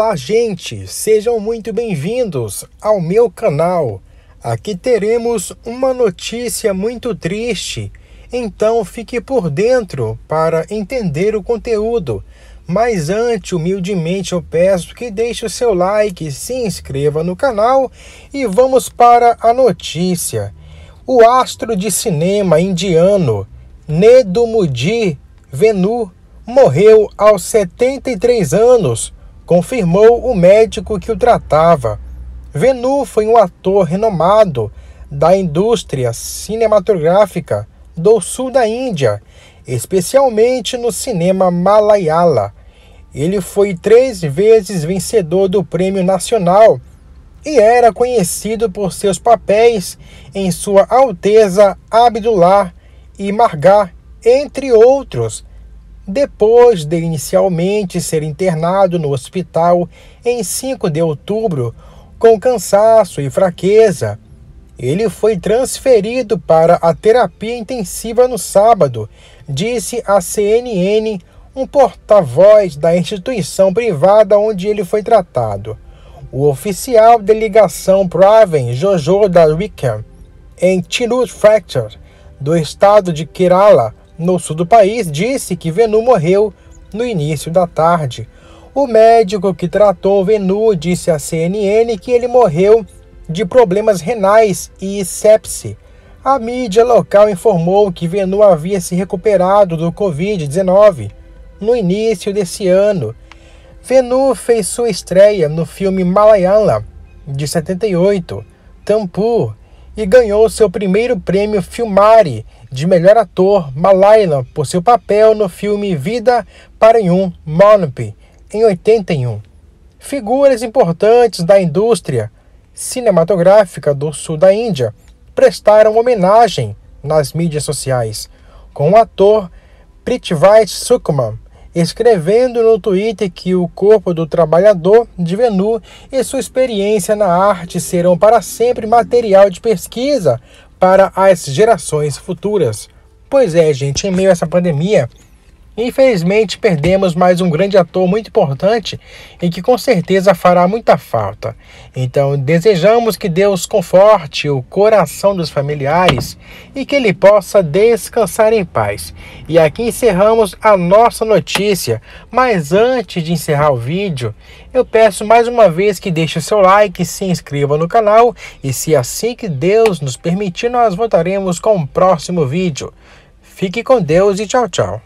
Olá, gente! Sejam muito bem-vindos ao meu canal. Aqui teremos uma notícia muito triste, então fique por dentro para entender o conteúdo. Mas antes, humildemente, eu peço que deixe o seu like, se inscreva no canal e vamos para a notícia. O astro de cinema indiano Nedumudi Venu morreu aos 73 anos confirmou o médico que o tratava. Venu foi um ator renomado da indústria cinematográfica do sul da Índia, especialmente no cinema malayala. Ele foi três vezes vencedor do Prêmio Nacional e era conhecido por seus papéis em Sua Alteza Abdullah e Margar, entre outros, depois de inicialmente ser internado no hospital em 5 de outubro, com cansaço e fraqueza, ele foi transferido para a terapia intensiva no sábado, disse a CNN, um porta-voz da instituição privada onde ele foi tratado. O oficial de ligação Praven Jojo da Wickham, em Tirut Fracture, do estado de Kerala, no sul do país, disse que Venu morreu no início da tarde. O médico que tratou Venu disse à CNN que ele morreu de problemas renais e sepse. A mídia local informou que Venu havia se recuperado do Covid-19 no início desse ano. Venu fez sua estreia no filme Malayalam, de 78, Tampu, e ganhou seu primeiro prêmio Filmare, de melhor ator Malayla por seu papel no filme Vida para um Monopy, em 81. Figuras importantes da indústria cinematográfica do sul da Índia prestaram homenagem nas mídias sociais, com o ator Prithviraj Sukumar escrevendo no Twitter que o corpo do trabalhador de Venu e sua experiência na arte serão para sempre material de pesquisa para as gerações futuras. Pois é, gente, em meio a essa pandemia, Infelizmente, perdemos mais um grande ator muito importante e que com certeza fará muita falta. Então, desejamos que Deus conforte o coração dos familiares e que ele possa descansar em paz. E aqui encerramos a nossa notícia, mas antes de encerrar o vídeo, eu peço mais uma vez que deixe o seu like, se inscreva no canal e se assim que Deus nos permitir, nós voltaremos com o um próximo vídeo. Fique com Deus e tchau, tchau.